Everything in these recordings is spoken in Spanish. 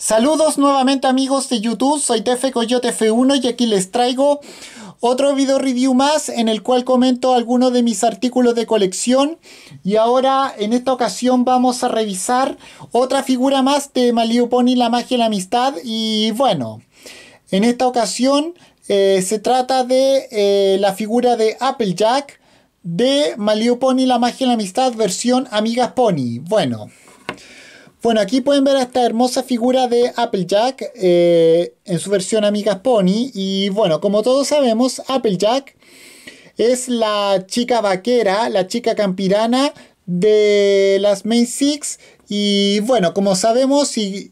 Saludos nuevamente amigos de YouTube, soy Tefe Coyote F1 y aquí les traigo otro video review más en el cual comento algunos de mis artículos de colección y ahora en esta ocasión vamos a revisar otra figura más de Malibu Pony, la magia y la amistad y bueno, en esta ocasión eh, se trata de eh, la figura de Applejack de malio Pony, la magia y la amistad versión Amigas Pony, bueno... Bueno, aquí pueden ver a esta hermosa figura de Applejack eh, en su versión Amigas Pony. Y bueno, como todos sabemos, Applejack es la chica vaquera, la chica campirana de las Main Six. Y bueno, como sabemos, y,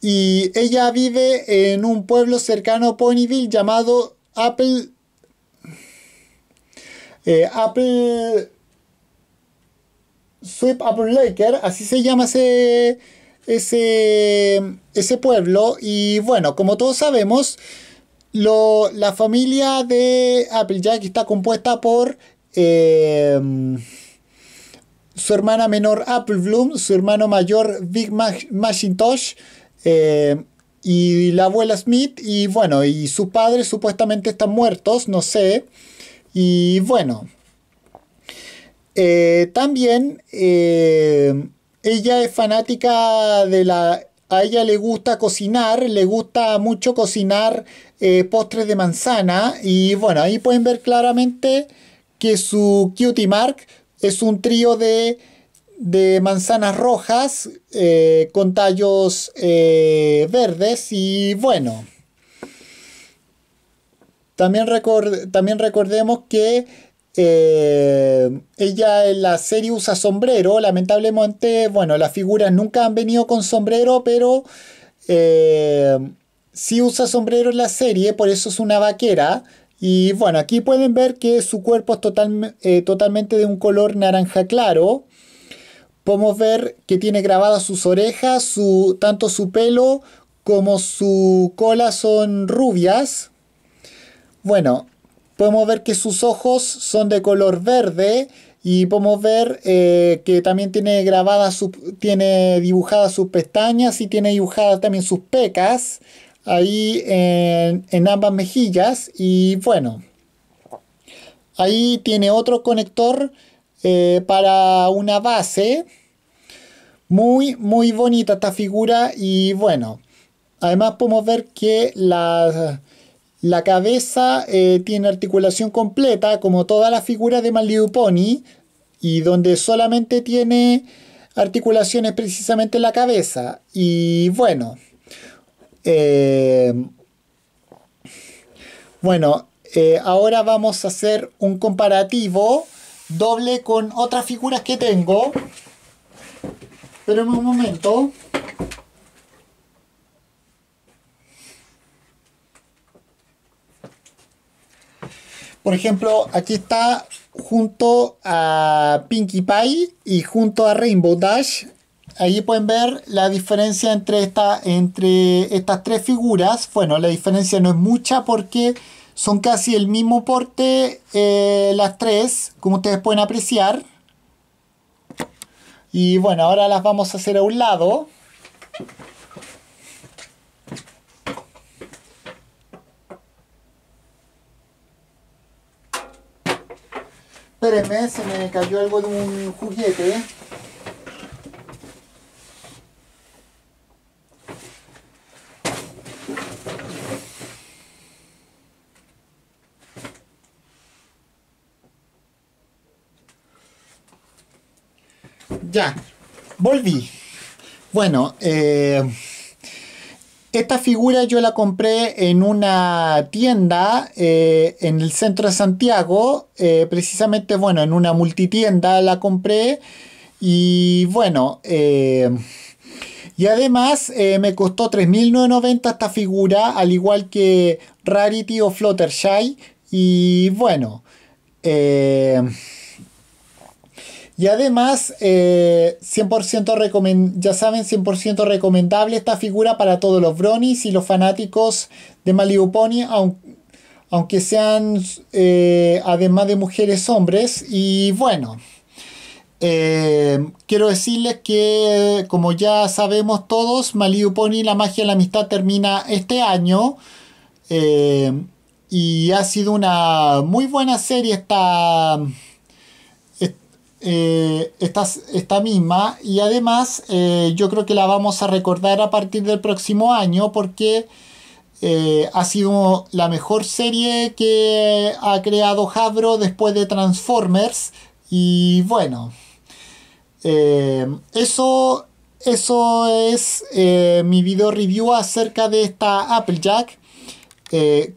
y ella vive en un pueblo cercano a Ponyville llamado Apple. Eh, Apple. Sweep Apple Laker, así se llama ese, ese, pueblo. Y bueno, como todos sabemos, la familia de Applejack está compuesta por em, su hermana menor Apple Bloom, su hermano mayor Big Macintosh em, y la abuela Smith. Y bueno, y sus padres supuestamente están muertos, no sé. Y bueno, eh, también eh, ella es fanática de la... A ella le gusta cocinar, le gusta mucho cocinar eh, postres de manzana y bueno, ahí pueden ver claramente que su Cutie Mark es un trío de, manzanas rojas con tallos verdes y bueno. También, también recordemos que eh, ella en la serie usa sombrero, lamentablemente, bueno, las figuras nunca han venido con sombrero, pero eh, si usa sombrero en la serie, por eso es una vaquera. Y bueno, aquí pueden ver que su cuerpo es eh, totalmente de un color naranja claro. Podemos ver que tiene grabadas sus orejas, su, tanto su pelo como su cola son rubias. Bueno, podemos ver que sus ojos son de color verde y podemos ver eh, que también tiene grabadas, tiene dibujadas sus pestañas y tiene dibujadas también sus pecas ahí en, ambas mejillas y bueno, ahí tiene otro conector eh, para una base. Muy, muy bonita esta figura y bueno, además podemos ver que las la cabeza eh, tiene articulación completa, como todas las figuras de Pony y donde solamente tiene articulaciones precisamente la cabeza. Y bueno, eh, bueno, eh, ahora vamos a hacer un comparativo doble con otras figuras que tengo. Pero un momento. Por ejemplo, aquí está junto a Pinkie Pie y junto a Rainbow Dash. Ahí pueden ver la diferencia entre, entre estas tres figuras. Bueno, la diferencia no es mucha porque son casi el mismo porte eh, las tres, como ustedes pueden apreciar. Y bueno, ahora las vamos a hacer a un lado. Espérenme, se me cayó algo de un juguete. Ya, volví. Bueno, eh, esta figura yo la compré en una tienda eh, en el centro de Santiago, eh, precisamente, bueno, en una multitienda la compré y bueno, eh, y además me costó 3.990 esta figura, al igual que Rarity o Fluttershy y bueno, eh, y además, 100% eh, ya saben, 100% recomendable esta figura para todos los bronis y los fanáticos de Malibu Pony, aunque sean eh, además de mujeres, hombres. Y bueno, eh, quiero decirles que, como ya sabemos todos, Malibu Pony, la magia de la amistad termina este año. y ha sido una muy buena serie esta eh, esta, esta, misma y además eh, yo creo que la vamos a recordar a partir del próximo año porque eh, ha sido la mejor serie que ha creado Hasbro después de Transformers y bueno eso eso es mi video review acerca de esta Applejack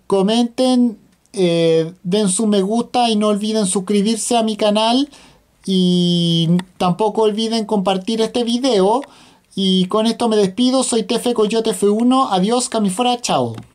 comenten den su me gusta y no olviden suscribirse a mi canal y tampoco olviden compartir este video. Y con esto me despido. Soy TF Coyote F1. Adiós, Camifora. Chao.